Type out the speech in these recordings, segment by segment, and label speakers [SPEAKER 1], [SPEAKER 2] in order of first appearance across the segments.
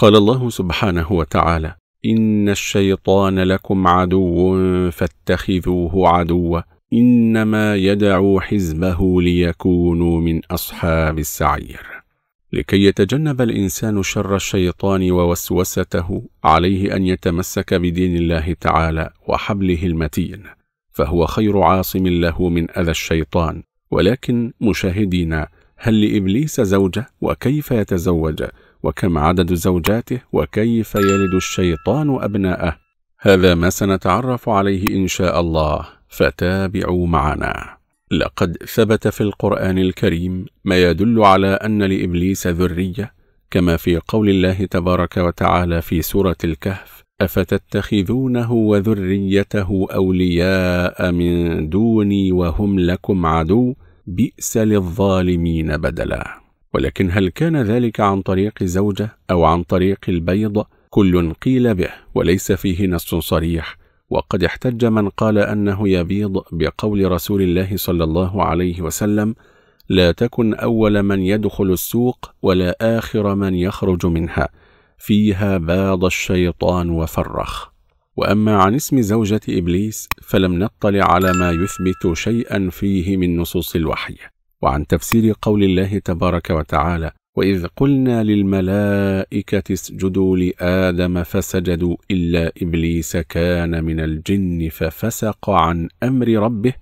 [SPEAKER 1] قال الله سبحانه وتعالى إن الشيطان لكم عدو فاتخذوه عدوا إنما يدعو حزبه ليكونوا من أصحاب السعير لكي يتجنب الإنسان شر الشيطان ووسوسته عليه أن يتمسك بدين الله تعالى وحبله المتين فهو خير عاصم له من أذى الشيطان ولكن مشاهدينا هل لإبليس زوجة وكيف يتزوج؟ وكم عدد زوجاته وكيف يلد الشيطان أبناءه هذا ما سنتعرف عليه إن شاء الله فتابعوا معنا لقد ثبت في القرآن الكريم ما يدل على أن لإبليس ذرية كما في قول الله تبارك وتعالى في سورة الكهف أفتتخذونه وذريته أولياء من دوني وهم لكم عدو بئس للظالمين بدلاً ولكن هل كان ذلك عن طريق زوجة أو عن طريق البيض كل قيل به وليس فيه نص صريح وقد احتج من قال أنه يبيض بقول رسول الله صلى الله عليه وسلم لا تكن أول من يدخل السوق ولا آخر من يخرج منها فيها باض الشيطان وفرخ وأما عن اسم زوجة إبليس فلم نطلع على ما يثبت شيئا فيه من نصوص الوحي وعن تفسير قول الله تبارك وتعالى وإذ قلنا للملائكة اسجدوا لآدم فسجدوا إلا إبليس كان من الجن ففسق عن أمر ربه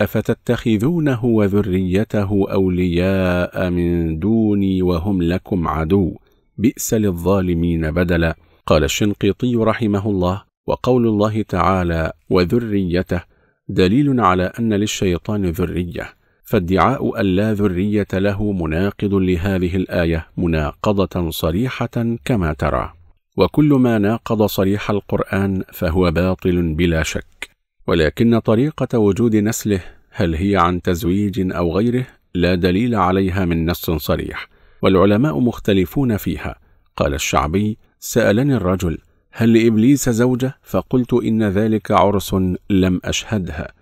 [SPEAKER 1] أفتتخذونه وذريته أولياء من دوني وهم لكم عدو بئس للظالمين بدلا قال الشنقيطي رحمه الله وقول الله تعالى وذريته دليل على أن للشيطان ذرية فادعاء أن لا ذرية له مناقض لهذه الآية مناقضة صريحة كما ترى وكل ما ناقض صريح القرآن فهو باطل بلا شك ولكن طريقة وجود نسله هل هي عن تزويج أو غيره لا دليل عليها من نص صريح والعلماء مختلفون فيها قال الشعبي سألني الرجل هل لإبليس زوجة فقلت إن ذلك عرس لم أشهدها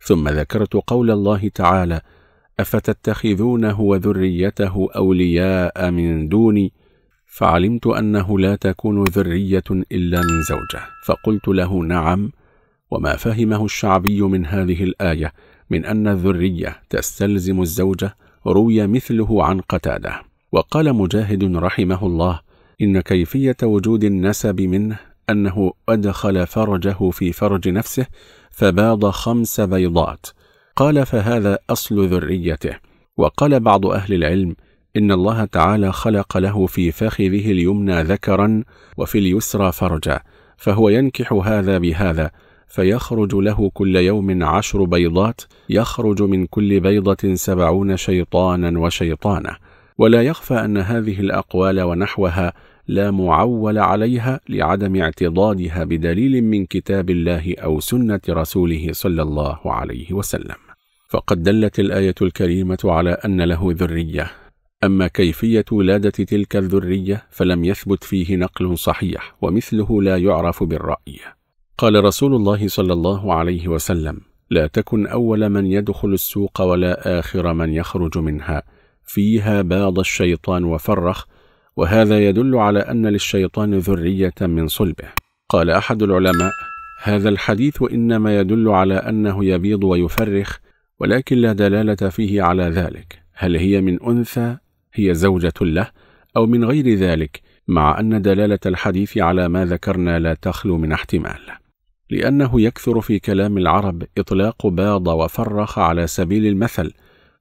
[SPEAKER 1] ثم ذكرت قول الله تعالى أفتتخذونه وذريته أولياء من دوني فعلمت أنه لا تكون ذرية إلا من زوجه فقلت له نعم وما فهمه الشعبي من هذه الآية من أن الذرية تستلزم الزوجة روي مثله عن قتاده وقال مجاهد رحمه الله إن كيفية وجود النسب منه أنه أدخل فرجه في فرج نفسه فباض خمس بيضات قال فهذا أصل ذريته وقال بعض أهل العلم إن الله تعالى خلق له في فخذه اليمنى ذكرا وفي اليسرى فرجا فهو ينكح هذا بهذا فيخرج له كل يوم عشر بيضات يخرج من كل بيضة سبعون شيطانا وشيطانة ولا يخفى أن هذه الأقوال ونحوها لا معول عليها لعدم اعتضادها بدليل من كتاب الله أو سنة رسوله صلى الله عليه وسلم فقد دلت الآية الكريمة على أن له ذرية أما كيفية ولادة تلك الذرية فلم يثبت فيه نقل صحيح ومثله لا يعرف بالرأي قال رسول الله صلى الله عليه وسلم لا تكن أول من يدخل السوق ولا آخر من يخرج منها فيها باض الشيطان وفرخ وهذا يدل على أن للشيطان ذرية من صلبه قال أحد العلماء هذا الحديث إنما يدل على أنه يبيض ويفرخ ولكن لا دلالة فيه على ذلك هل هي من أنثى هي زوجة له أو من غير ذلك مع أن دلالة الحديث على ما ذكرنا لا تخلو من احتمال لأنه يكثر في كلام العرب إطلاق باض وفرخ على سبيل المثل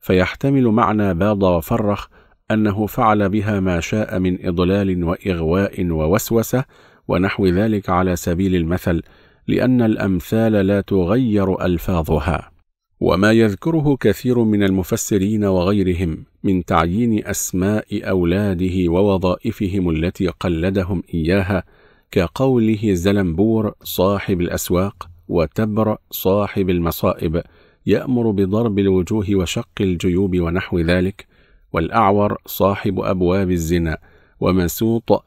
[SPEAKER 1] فيحتمل معنى باض وفرخ أنه فعل بها ما شاء من إضلال وإغواء ووسوسة ونحو ذلك على سبيل المثل لأن الأمثال لا تغير ألفاظها وما يذكره كثير من المفسرين وغيرهم من تعيين أسماء أولاده ووظائفهم التي قلدهم إياها كقوله زلمبور صاحب الأسواق وتبر صاحب المصائب يأمر بضرب الوجوه وشق الجيوب ونحو ذلك والأعور صاحب أبواب الزنا ومسوط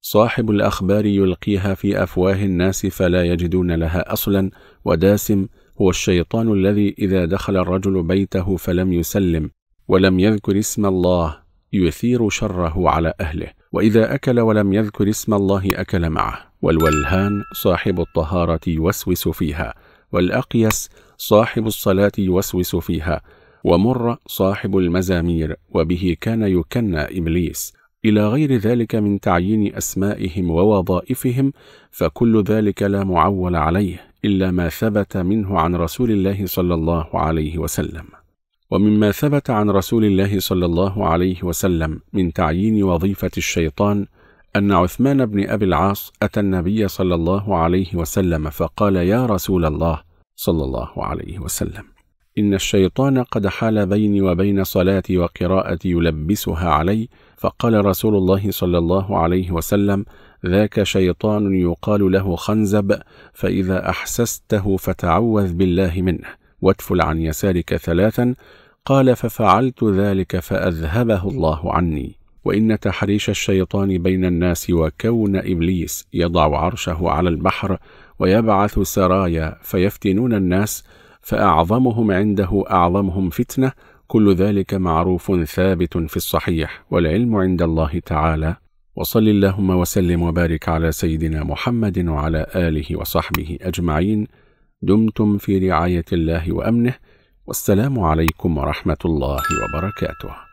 [SPEAKER 1] صاحب الأخبار يلقيها في أفواه الناس فلا يجدون لها أصلا وداسم هو الشيطان الذي إذا دخل الرجل بيته فلم يسلم ولم يذكر اسم الله يثير شره على أهله وإذا أكل ولم يذكر اسم الله أكل معه والولهان صاحب الطهارة يوسوس فيها والأقيس صاحب الصلاة يوسوس فيها ومر صاحب المزامير وبه كان يكنى إبليس إلى غير ذلك من تعيين أسمائهم ووظائفهم فكل ذلك لا معول عليه إلا ما ثبت منه عن رسول الله صلى الله عليه وسلم ومما ثبت عن رسول الله صلى الله عليه وسلم من تعيين وظيفة الشيطان أن عثمان بن أبي العاص أتى النبي صلى الله عليه وسلم فقال يا رسول الله صلى الله عليه وسلم إن الشيطان قد حال بيني وبين صلاتي وقراءتي يلبسها علي فقال رسول الله صلى الله عليه وسلم ذاك شيطان يقال له خنزب فإذا أحسسته فتعوذ بالله منه وادفل عن يسارك ثلاثا قال ففعلت ذلك فأذهبه الله عني وإن تحريش الشيطان بين الناس وكون إبليس يضع عرشه على البحر ويبعث سرايا فيفتنون الناس فأعظمهم عنده أعظمهم فتنة كل ذلك معروف ثابت في الصحيح والعلم عند الله تعالى وصل اللهم وسلم وبارك على سيدنا محمد وعلى آله وصحبه أجمعين دمتم في رعاية الله وأمنه والسلام عليكم ورحمة الله وبركاته